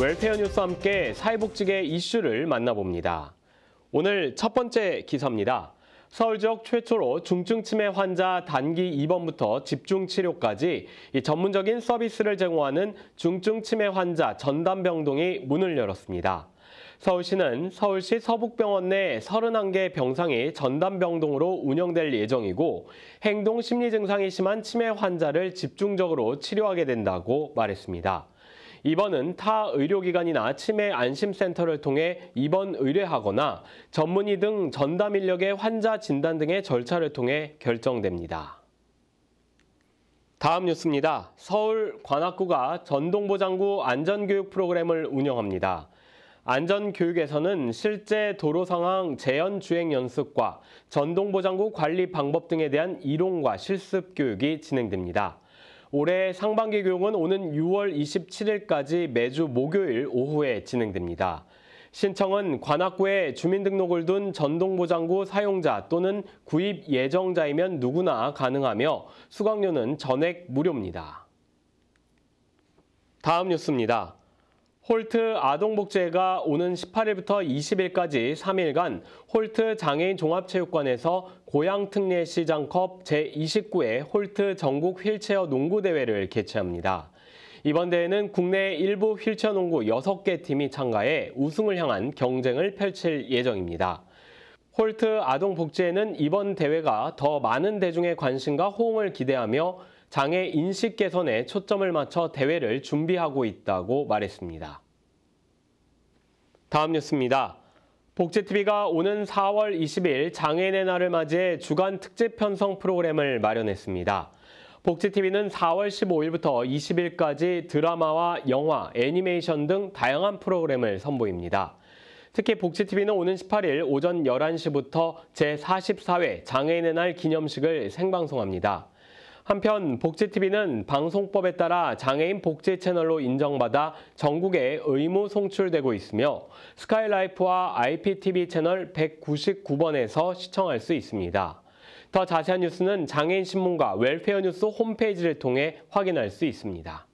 웰페어 뉴스 와 함께 사회복지계 이슈를 만나봅니다. 오늘 첫 번째 기사입니다. 서울 지역 최초로 중증 치매 환자 단기 입원부터 집중 치료까지 전문적인 서비스를 제공하는 중증 치매 환자 전담 병동이 문을 열었습니다. 서울시는 서울시 서북병원 내 31개 병상이 전담병동으로 운영될 예정이고 행동 심리 증상이 심한 치매 환자를 집중적으로 치료하게 된다고 말했습니다. 2번은 타 의료기관이나 치매 안심센터를 통해 입원 의뢰하거나 전문의 등 전담 인력의 환자 진단 등의 절차를 통해 결정됩니다. 다음 뉴스입니다. 서울 관악구가 전동보장구 안전교육 프로그램을 운영합니다. 안전교육에서는 실제 도로 상황 재현 주행 연습과 전동보장구 관리 방법 등에 대한 이론과 실습 교육이 진행됩니다. 올해 상반기 교육은 오는 6월 27일까지 매주 목요일 오후에 진행됩니다. 신청은 관악구에 주민등록을 둔 전동보장구 사용자 또는 구입 예정자이면 누구나 가능하며 수강료는 전액 무료입니다. 다음 뉴스입니다. 홀트 아동복지회가 오는 18일부터 20일까지 3일간 홀트 장애인 종합체육관에서 고향특례시장컵 제29회 홀트 전국 휠체어 농구대회를 개최합니다. 이번 대회는 국내 일부 휠체어 농구 6개 팀이 참가해 우승을 향한 경쟁을 펼칠 예정입니다. 홀트 아동복지회는 이번 대회가 더 많은 대중의 관심과 호응을 기대하며 장애 인식 개선에 초점을 맞춰 대회를 준비하고 있다고 말했습니다. 다음 뉴스입니다. 복지TV가 오는 4월 20일 장애인의 날을 맞이해 주간 특집 편성 프로그램을 마련했습니다. 복지TV는 4월 15일부터 20일까지 드라마와 영화, 애니메이션 등 다양한 프로그램을 선보입니다. 특히 복지TV는 오는 18일 오전 11시부터 제44회 장애인의 날 기념식을 생방송합니다. 한편 복지TV는 방송법에 따라 장애인 복지 채널로 인정받아 전국에 의무 송출되고 있으며 스카이라이프와 IPTV 채널 199번에서 시청할 수 있습니다. 더 자세한 뉴스는 장애인신문과 웰페어뉴스 홈페이지를 통해 확인할 수 있습니다.